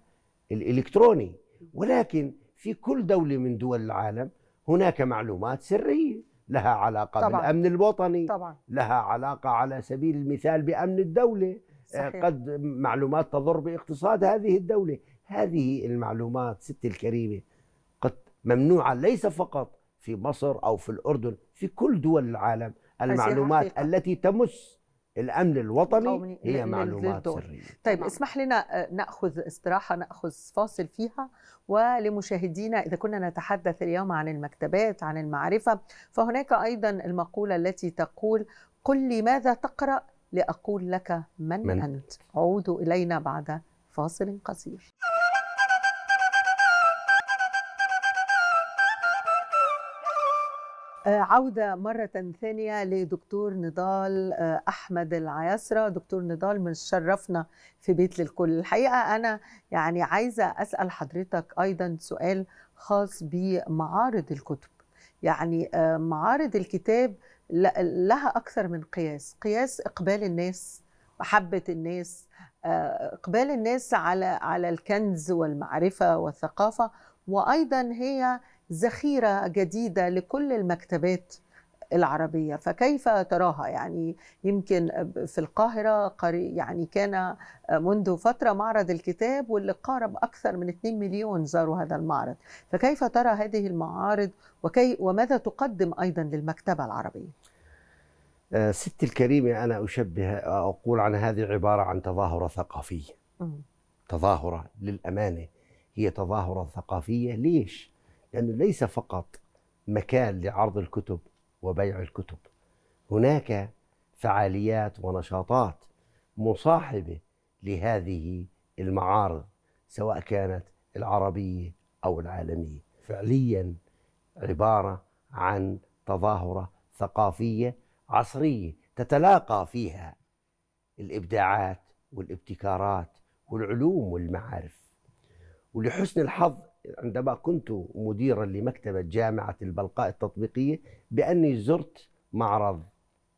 الإلكتروني ولكن في كل دولة من دول العالم هناك معلومات سرية لها علاقة طبعا. بالأمن الوطني طبعا. لها علاقة على سبيل المثال بأمن الدولة آه، صحيح. قد معلومات تضر باقتصاد هذه الدولة هذه المعلومات ست الكريمة قد ممنوعة ليس فقط في مصر أو في الأردن في كل دول العالم المعلومات التي تمس الامن الوطني هي معلومات سريه طيب نعم. اسمح لنا آه، ناخذ استراحه ناخذ فاصل فيها ولمشاهدينا اذا كنا نتحدث اليوم عن المكتبات عن المعرفه فهناك ايضا المقوله التي تقول قل لي ماذا تقرا لاقول لك من, من؟ انت عودوا الينا بعد فاصل قصير عودة مرة ثانية لدكتور نضال آه، أحمد العياسرة دكتور نضال من شرفنا في بيت للكل الحقيقة أنا يعني عايزة أسأل حضرتك أيضا سؤال خاص بمعارض الكتب يعني آه، معارض الكتاب لها أكثر من قياس قياس إقبال الناس محبة الناس آه، إقبال الناس على على الكنز والمعرفة والثقافة وأيضا هي ذخيره جديده لكل المكتبات العربية فكيف تراها يعني يمكن في القاهرة يعني كان منذ فترة معرض الكتاب واللي قارب أكثر من 2 مليون زاروا هذا المعرض فكيف ترى هذه المعارض وكي وماذا تقدم أيضا للمكتبة العربية آه، ست الكريمة أنا أشبه أقول عن هذه عبارة عن تظاهرة ثقافية تظاهرة للأمانة هي تظاهرة ثقافية ليش؟ لأنه ليس فقط مكان لعرض الكتب وبيع الكتب هناك فعاليات ونشاطات مصاحبة لهذه المعارض سواء كانت العربية أو العالمية فعليا عبارة عن تظاهرة ثقافية عصرية تتلاقى فيها الإبداعات والابتكارات والعلوم والمعارف ولحسن الحظ عندما كنت مديرا لمكتبة جامعة البلقاء التطبيقية بأني زرت معرض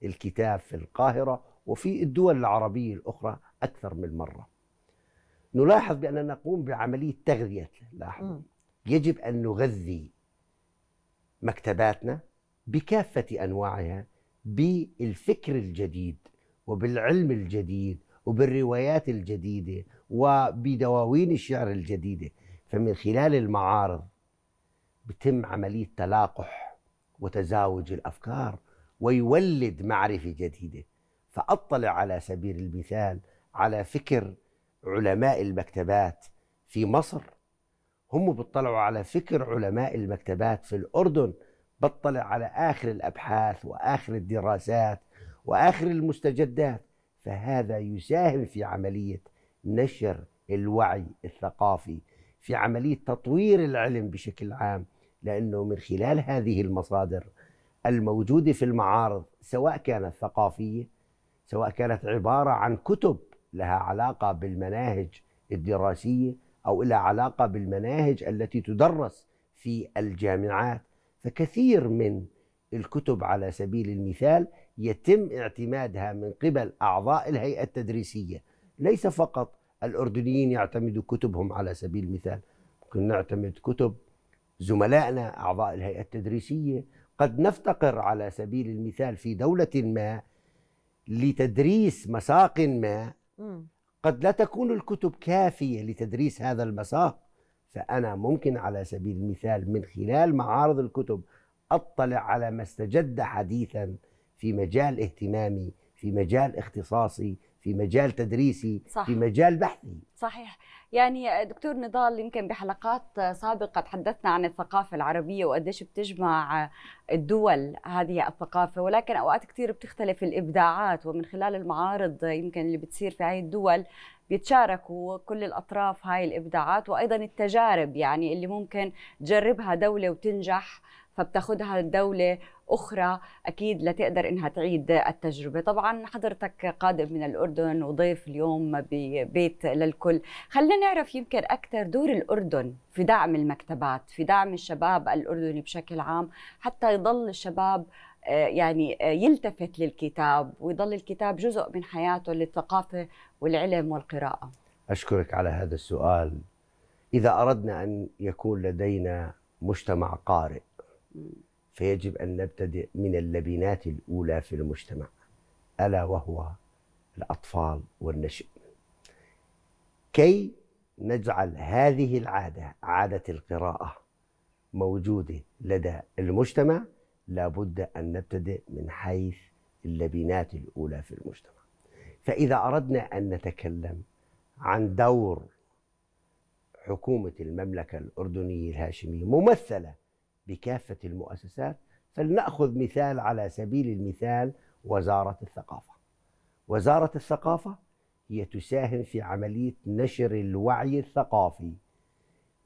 الكتاب في القاهرة وفي الدول العربية الأخرى أكثر من مرة نلاحظ بأننا نقوم بعملية تغذية لاحظ يجب أن نغذي مكتباتنا بكافة أنواعها بالفكر الجديد وبالعلم الجديد وبالروايات الجديدة وبدواوين الشعر الجديدة فمن خلال المعارض بتم عملية تلاقح وتزاوج الأفكار ويولد معرفة جديدة فأطلع على سبيل المثال على فكر علماء المكتبات في مصر هم بيطلعوا على فكر علماء المكتبات في الأردن بطلع على آخر الأبحاث وآخر الدراسات وآخر المستجدات فهذا يساهم في عملية نشر الوعي الثقافي في عمليه تطوير العلم بشكل عام لانه من خلال هذه المصادر الموجوده في المعارض سواء كانت ثقافيه سواء كانت عباره عن كتب لها علاقه بالمناهج الدراسيه او لها علاقه بالمناهج التي تدرس في الجامعات فكثير من الكتب على سبيل المثال يتم اعتمادها من قبل اعضاء الهيئه التدريسيه ليس فقط الأردنيين يعتمدوا كتبهم على سبيل المثال ممكن نعتمد كتب زملائنا أعضاء الهيئة التدريسية قد نفتقر على سبيل المثال في دولة ما لتدريس مساق ما قد لا تكون الكتب كافية لتدريس هذا المساق فأنا ممكن على سبيل المثال من خلال معارض الكتب أطلع على ما استجد حديثا في مجال اهتمامي في مجال اختصاصي في مجال تدريسي صح. في مجال بحثي صحيح يعني دكتور نضال يمكن بحلقات سابقه تحدثنا عن الثقافه العربيه وقديش بتجمع الدول هذه الثقافه ولكن اوقات كثير بتختلف الابداعات ومن خلال المعارض يمكن اللي بتصير في هاي الدول بيتشاركوا كل الاطراف هاي الابداعات وايضا التجارب يعني اللي ممكن تجربها دوله وتنجح فبتاخذها الدولة أخرى أكيد لتقدر إنها تعيد التجربة طبعا حضرتك قادم من الأردن وضيف اليوم ببيت للكل خلينا نعرف يمكن أكثر دور الأردن في دعم المكتبات في دعم الشباب الأردني بشكل عام حتى يضل الشباب آه، يعني آه، يلتفت للكتاب ويضل الكتاب جزء من حياته للثقافة والعلم والقراءة أشكرك على هذا السؤال إذا أردنا أن يكون لدينا مجتمع قارئ فيجب أن نبتدئ من اللبنات الأولى في المجتمع ألا وهو الأطفال والنشء كي نجعل هذه العادة عادة القراءة موجودة لدى المجتمع لابد أن نبتدئ من حيث اللبنات الأولى في المجتمع فإذا أردنا أن نتكلم عن دور حكومة المملكة الأردنية الهاشمية ممثلة بكافة المؤسسات فلنأخذ مثال على سبيل المثال وزارة الثقافة وزارة الثقافة هي تساهم في عملية نشر الوعي الثقافي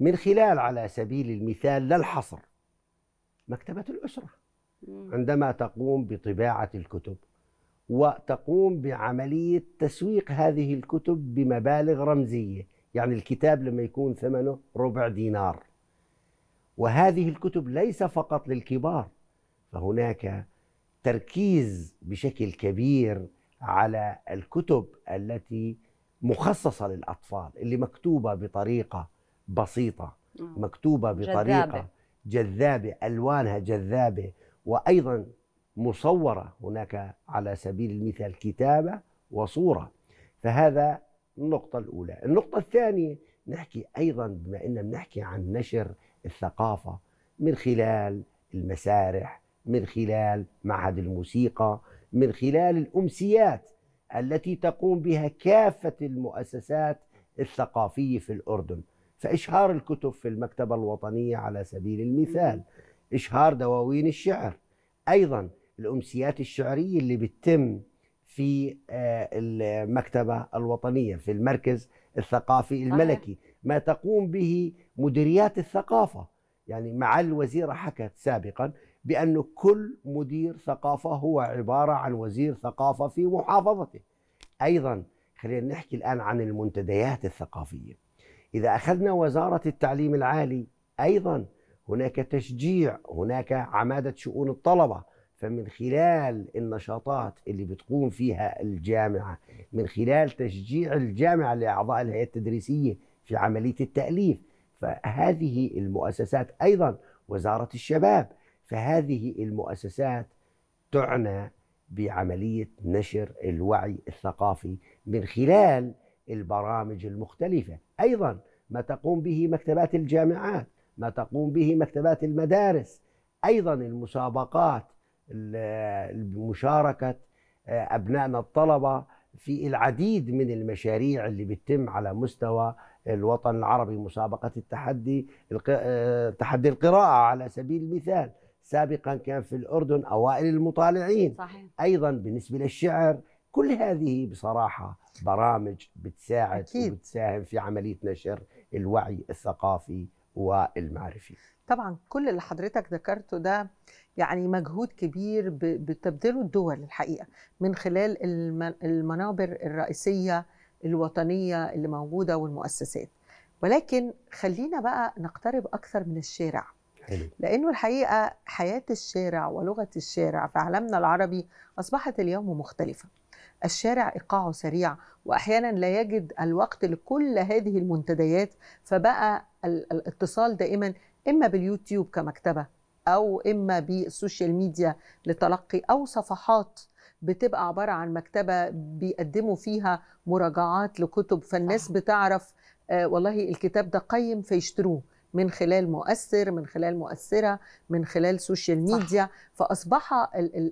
من خلال على سبيل المثال لا الحصر مكتبة الأسرة عندما تقوم بطباعة الكتب وتقوم بعملية تسويق هذه الكتب بمبالغ رمزية يعني الكتاب لما يكون ثمنه ربع دينار وهذه الكتب ليس فقط للكبار فهناك تركيز بشكل كبير على الكتب التي مخصصه للاطفال اللي مكتوبه بطريقه بسيطه آه. مكتوبه بطريقه جذابه, جذابة الوانها جذابه وايضا مصوره هناك على سبيل المثال كتابه وصوره فهذا النقطه الاولى النقطه الثانيه نحكي ايضا بما اننا بنحكي عن نشر الثقافة من خلال المسارح من خلال معهد الموسيقى من خلال الأمسيات التي تقوم بها كافة المؤسسات الثقافية في الأردن فإشهار الكتب في المكتبة الوطنية على سبيل المثال إشهار دواوين الشعر أيضا الأمسيات الشعرية اللي بتتم في آه، المكتبة الوطنية في المركز الثقافي الملكي ما تقوم به مديريات الثقافة يعني مع الوزيرة حكت سابقا بأن كل مدير ثقافة هو عبارة عن وزير ثقافة في محافظته أيضا خلينا نحكي الآن عن المنتديات الثقافية إذا أخذنا وزارة التعليم العالي أيضا هناك تشجيع هناك عمادة شؤون الطلبة فمن خلال النشاطات اللي بتقوم فيها الجامعة من خلال تشجيع الجامعة لأعضاء الهيئة التدريسية في عمليه التاليف فهذه المؤسسات ايضا وزاره الشباب فهذه المؤسسات تعنى بعمليه نشر الوعي الثقافي من خلال البرامج المختلفه ايضا ما تقوم به مكتبات الجامعات ما تقوم به مكتبات المدارس ايضا المسابقات مشاركه ابنائنا آه، الطلبه في العديد من المشاريع اللي بتتم على مستوى الوطن العربي مسابقة التحدي آه، تحدي القراءة على سبيل المثال سابقا كان في الأردن أوائل المطالعين صحيح. أيضا بالنسبة للشعر كل هذه بصراحة برامج بتساعد أكيد. وبتساهم في عملية نشر الوعي الثقافي والمعرفي طبعا كل اللي حضرتك ذكرته ده يعني مجهود كبير بتبذله الدول الحقيقه من خلال المنابر الرئيسيه الوطنيه اللي موجوده والمؤسسات ولكن خلينا بقى نقترب اكثر من الشارع حلو. لانه الحقيقه حياه الشارع ولغه الشارع في عالمنا العربي اصبحت اليوم مختلفه الشارع ايقاعه سريع واحيانا لا يجد الوقت لكل هذه المنتديات فبقى الاتصال دائما اما باليوتيوب كمكتبه او اما بالسوشيال ميديا لتلقي او صفحات بتبقى عباره عن مكتبه بيقدموا فيها مراجعات لكتب فالناس بتعرف آه، والله الكتاب ده قيم فيشتروه من خلال مؤثر من خلال مؤثره من خلال سوشيال ميديا صح. فاصبح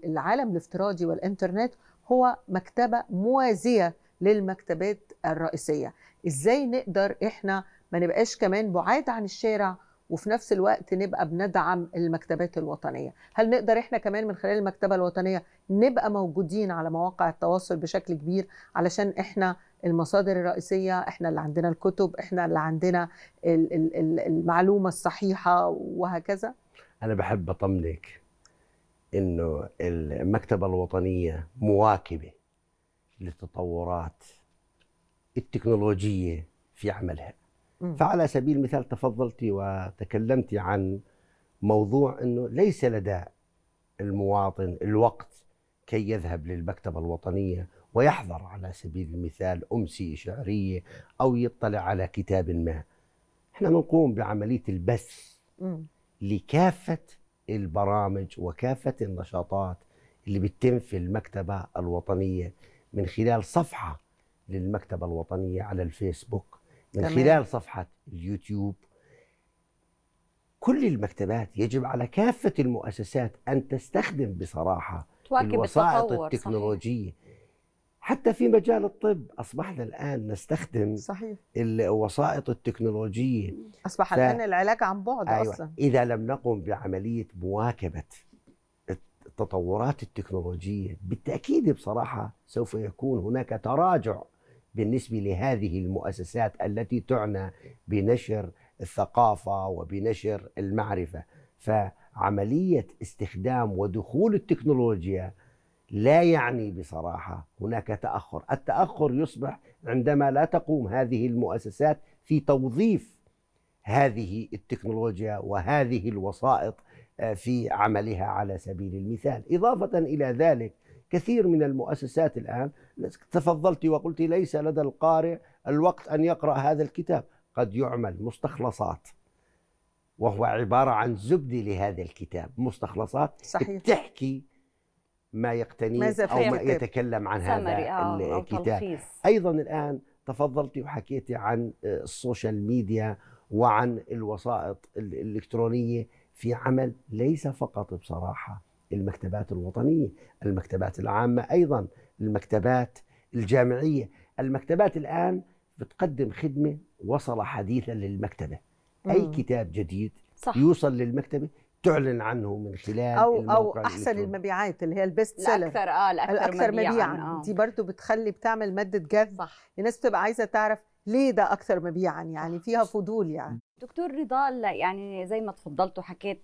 العالم الافتراضي والانترنت هو مكتبه موازيه للمكتبات الرئيسيه ازاي نقدر احنا ما نبقاش كمان بعاد عن الشارع وفي نفس الوقت نبقى بندعم المكتبات الوطنيه هل نقدر احنا كمان من خلال المكتبه الوطنيه نبقى موجودين على مواقع التواصل بشكل كبير علشان احنا المصادر الرئيسيه احنا اللي عندنا الكتب احنا اللي عندنا المعلومه الصحيحه وهكذا انا بحب اطمنك انه المكتبه الوطنيه مواكبه للتطورات التكنولوجيه في عملها فعلى سبيل المثال تفضلتي وتكلمتي عن موضوع انه ليس لدى المواطن الوقت كي يذهب للمكتبه الوطنيه ويحضر على سبيل المثال امسيه شعريه او يطلع على كتاب ما. احنا نقوم بعمليه البث لكافه البرامج وكافه النشاطات اللي بتتم في المكتبه الوطنيه من خلال صفحه للمكتبه الوطنيه على الفيسبوك من تمام. خلال صفحة اليوتيوب كل المكتبات يجب على كافة المؤسسات أن تستخدم بصراحة تواكب الوسائط التكنولوجية صحيح. حتى في مجال الطب أصبحنا الآن نستخدم صحيح. الوسائط التكنولوجية أصبح ف... الآن العلاج عن بعد أيوة. أصلا إذا لم نقم بعملية مواكبة التطورات التكنولوجية بالتأكيد بصراحة سوف يكون هناك تراجع بالنسبة لهذه المؤسسات التي تعنى بنشر الثقافة وبنشر المعرفة فعملية استخدام ودخول التكنولوجيا لا يعني بصراحة هناك تأخر التأخر يصبح عندما لا تقوم هذه المؤسسات في توظيف هذه التكنولوجيا وهذه الوسائط آه، في عملها على سبيل المثال إضافة إلى ذلك كثير من المؤسسات الآن تفضلت وقلت ليس لدى القارئ الوقت أن يقرأ هذا الكتاب قد يعمل مستخلصات وهو عبارة عن زبدة لهذا الكتاب مستخلصات صحيح. تحكي ما يقتنيه أو ما يتكلم عن هذا آه، الكتاب أو أيضا الآن تفضلتي وحكيتي عن آه، السوشيال ميديا وعن الوسائط الإلكترونية في عمل ليس فقط بصراحة المكتبات الوطنية المكتبات العامة أيضا المكتبات الجامعية المكتبات الآن بتقدم خدمة وصل حديثا للمكتبة أي مم. كتاب جديد صح. يوصل للمكتبة تعلن عنه من خلال او او احسن اللي المبيعات اللي هي البيست سيلر الاكثر اه الاكثر, الأكثر مبيعا, مبيعاً. آه. دي برضه بتخلي بتعمل ماده جذب صح. الناس بتبقى عايزه تعرف ليه ده اكثر مبيعا يعني فيها فضول يعني دكتور رضا يعني زي ما تفضلت وحكيت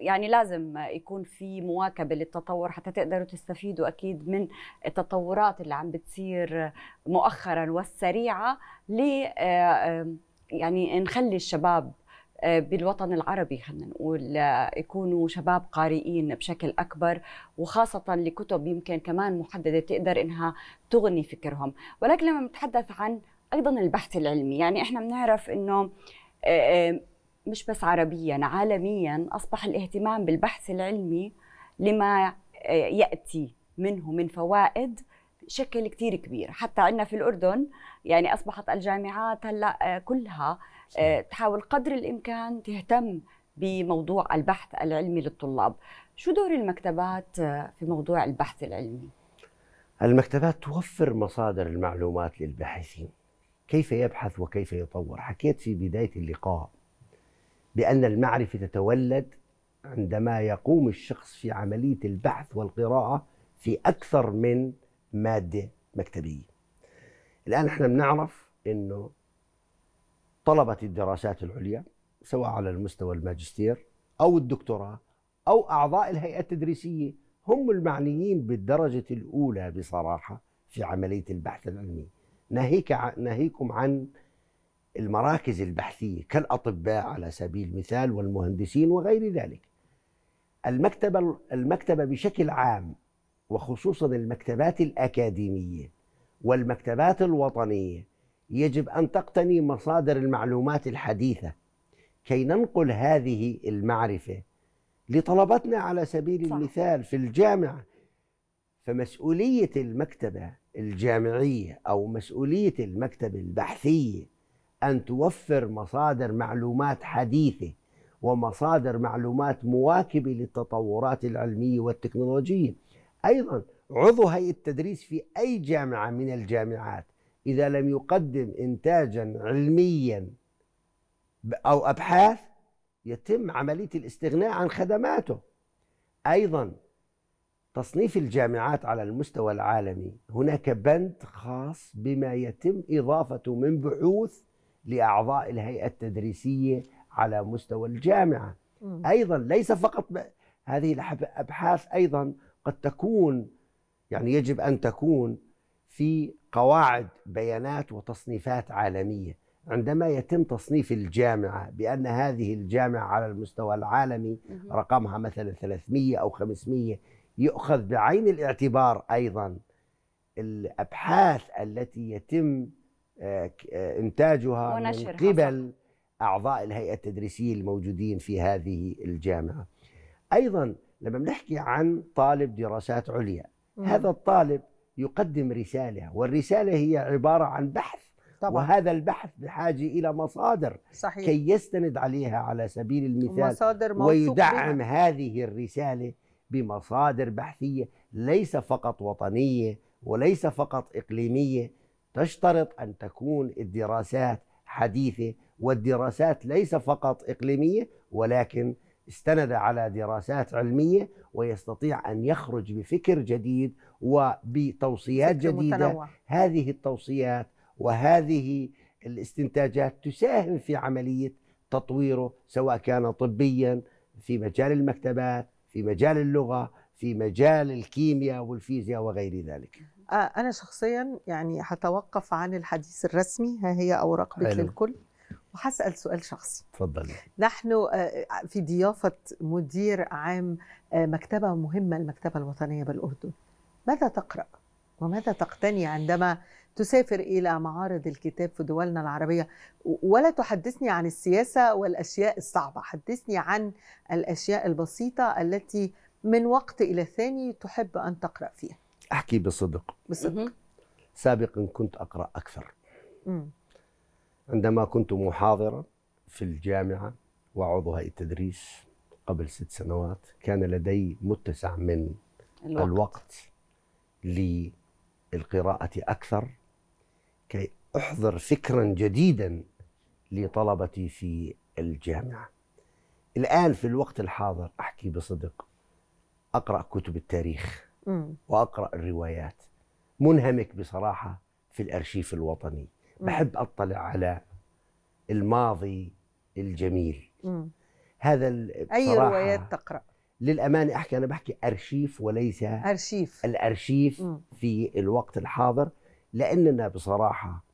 يعني لازم يكون في مواكبه للتطور حتى تقدروا تستفيدوا اكيد من التطورات اللي عم بتصير مؤخرا والسريعه ل آه، آه، يعني نخلي الشباب آه، بالوطن العربي خلينا نقول يكونوا شباب قارئين بشكل اكبر وخاصه لكتب يمكن كمان محدده تقدر انها تغني فكرهم ولكن لما بنتحدث عن ايضا البحث العلمي يعني احنا بنعرف انه مش بس عربيا عالميا اصبح الاهتمام بالبحث العلمي لما ياتي منه من فوائد شكل كثير كبير حتى عندنا في الأردن يعني أصبحت الجامعات هلأ كلها تحاول قدر الإمكان تهتم بموضوع البحث العلمي للطلاب شو دور المكتبات في موضوع البحث العلمي؟ المكتبات توفر مصادر المعلومات للباحثين كيف يبحث وكيف يطور حكيت في بداية اللقاء بأن المعرفة تتولد عندما يقوم الشخص في عملية البحث والقراءة في أكثر من مادة مكتبية الآن احنا بنعرف أنه طلبة الدراسات العليا سواء على المستوى الماجستير أو الدكتوراه أو أعضاء الهيئة التدريسية هم المعنيين بالدرجة الأولى بصراحة في عملية البحث العلمي ناهيك ناهيكم عن المراكز البحثية كالأطباء على سبيل المثال والمهندسين وغير ذلك المكتبة, المكتبة بشكل عام وخصوصا المكتبات الأكاديمية والمكتبات الوطنية يجب أن تقتني مصادر المعلومات الحديثة كي ننقل هذه المعرفة لطلبتنا على سبيل صح. المثال في الجامعة فمسؤولية المكتبة الجامعيه او مسؤوليه المكتبه البحثيه ان توفر مصادر معلومات حديثه ومصادر معلومات مواكبه للتطورات العلميه والتكنولوجيه. ايضا عضو هيئه التدريس في اي جامعه من الجامعات اذا لم يقدم انتاجا علميا او ابحاث يتم عمليه الاستغناء عن خدماته. ايضا تصنيف الجامعات على المستوى العالمي هناك بند خاص بما يتم إضافته من بحوث لأعضاء الهيئة التدريسية على مستوى الجامعة م. أيضا ليس فقط ب... هذه الأبحاث أيضا قد تكون يعني يجب أن تكون في قواعد بيانات وتصنيفات عالمية عندما يتم تصنيف الجامعة بأن هذه الجامعة على المستوى العالمي رقمها مثلا 300 أو 500 يؤخذ بعين الاعتبار ايضا الابحاث التي يتم آه، آه، انتاجها من قبل اعضاء الهيئه التدريسيه الموجودين في هذه الجامعه. ايضا لما بنحكي عن طالب دراسات عليا، هذا الطالب يقدم رساله والرساله هي عباره عن بحث طبعا. وهذا البحث بحاجه الى مصادر صحيح. كي يستند عليها على سبيل المثال ويدعم بها. هذه الرساله بمصادر بحثيه ليس فقط وطنيه وليس فقط اقليميه تشترط ان تكون الدراسات حديثه والدراسات ليس فقط اقليميه ولكن استند على دراسات علميه ويستطيع ان يخرج بفكر جديد وبتوصيات جديده متنوع. هذه التوصيات وهذه الاستنتاجات تساهم في عمليه تطويره سواء كان طبيا في مجال المكتبات في مجال اللغه في مجال الكيمياء والفيزياء وغير ذلك آه، انا شخصيا يعني هتوقف عن الحديث الرسمي ها هي اوراق بيت للكل وهسال سؤال شخصي تفضلي نحن آه، آه، في ضيافه مدير عام مكتبه مهمه المكتبه الوطنيه بالاردن ماذا تقرا وماذا تقتني عندما تسافر إلى معارض الكتاب في دولنا العربية ولا تحدثني عن السياسة والأشياء الصعبة حدثني عن الأشياء البسيطة التي من وقت إلى ثاني تحب أن تقرأ فيها أحكي بصدق بصدق سابقا كنت أقرأ أكثر م. عندما كنت محاضرا في الجامعة وعضو هيئة التدريس قبل ست سنوات كان لدي متسع من الوقت, الوقت للقراءة أكثر كي أحضر فكرا جديدا لطلبتي في الجامعة الآن في الوقت الحاضر أحكي بصدق أقرأ كتب التاريخ وأقرأ الروايات منهمك بصراحة في الأرشيف الوطني بحب أطلع على الماضي الجميل هذا أي روايات تقرأ للأمانة أحكي أنا بحكي أرشيف وليس أرشيف الأرشيف في الوقت الحاضر لأننا بصراحة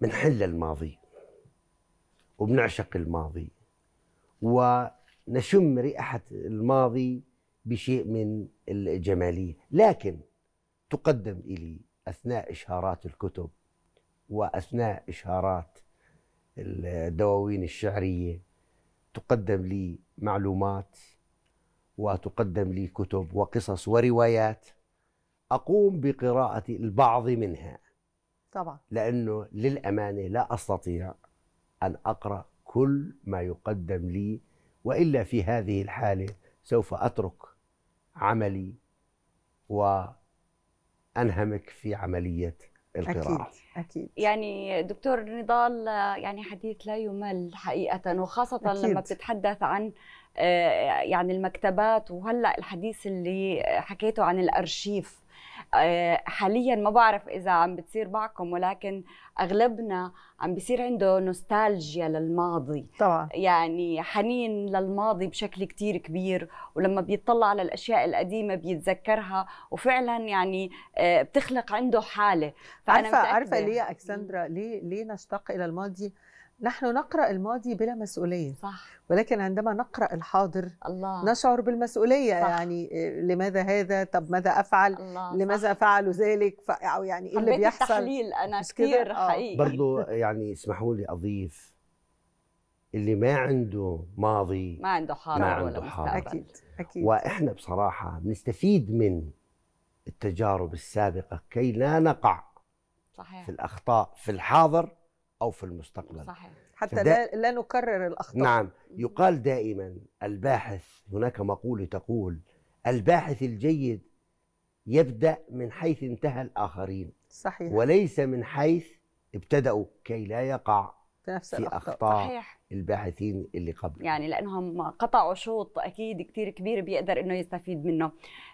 بنحل الماضي وبنعشق الماضي ونشم رائحة الماضي بشيء من الجمالية لكن تقدم إلي أثناء إشهارات الكتب وأثناء إشهارات الدواوين الشعرية تقدم لي معلومات وتقدم لي كتب وقصص وروايات اقوم بقراءه البعض منها طبعا لانه للامانه لا استطيع ان اقرا كل ما يقدم لي والا في هذه الحاله سوف اترك عملي وانهمك في عمليه القراءة أكيد أكيد يعني دكتور نضال يعني حديث لا يمل حقيقة وخاصة أكيد. لما بتتحدث عن آه، يعني المكتبات وهلا الحديث اللي حكيته عن الأرشيف آه، حاليا ما بعرف اذا عم بتصير معكم ولكن اغلبنا عم بيصير عنده نوستالجيا للماضي طبعا يعني حنين للماضي بشكل كتير كبير ولما بيطلع على الاشياء القديمه بيتذكرها وفعلا يعني آه، بتخلق عنده حاله فانا عارفه عارفه ليه اكسندرا ليه ليه نشتاق الى الماضي نحن نقرأ الماضي بلا مسؤولية صح. ولكن عندما نقرأ الحاضر الله. نشعر بالمسؤولية صح. يعني لماذا هذا طب ماذا أفعل الله. لماذا صح. فعلوا ذلك ف... أو يعني إيه اللي بيحصل التحليل أنا كتير آه. حقيقي برضو يعني اسمحوا لي أضيف اللي ما عنده ماضي ما عنده حاضر ما عنده ولا حاضر أكيد. أكيد وإحنا بصراحة بنستفيد من التجارب السابقة كي لا نقع صحيح. في الأخطاء في الحاضر او في المستقبل صحيح حتى لا, لا نكرر الاخطاء نعم يقال دائما الباحث هناك مقوله تقول الباحث الجيد يبدا من حيث انتهى الاخرين صحيح وليس من حيث ابتدأوا كي لا يقع في نفس في الأخطاء. أخطاء صحيح. الباحثين اللي قبل يعني لأنهم قطعوا شوط أكيد كتير كبير بيقدر أنه يستفيد منه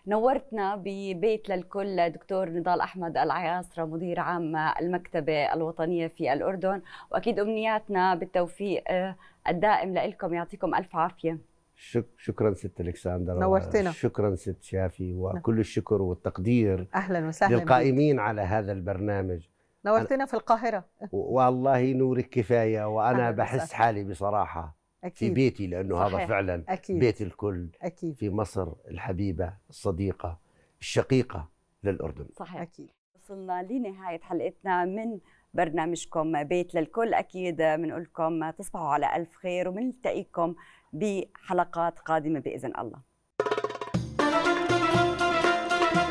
نورتنا ببيت للكل دكتور نضال أحمد العياصرة مدير عام المكتبة الوطنية في الأردن وأكيد أمنياتنا بالتوفيق آه، الدائم لكم يعطيكم ألف عافية شك شكرا ست الكسندر نورتنا شكرا ست شافي نعم. وكل الشكر والتقدير اهلا وسهلا للقائمين على هذا البرنامج نورتنا في القاهرة والله نورك كفاية وأنا بحس حالي بصراحة أكيد. في بيتي لأنه صحيح. هذا فعلا أكيد. بيت الكل أكيد. في مصر الحبيبة الصديقة الشقيقة للأردن صحيح أكيد وصلنا لنهاية حلقتنا من برنامجكم بيت للكل أكيد بنقول لكم تصبحوا على ألف خير وبنلتقيكم بحلقات قادمة بإذن الله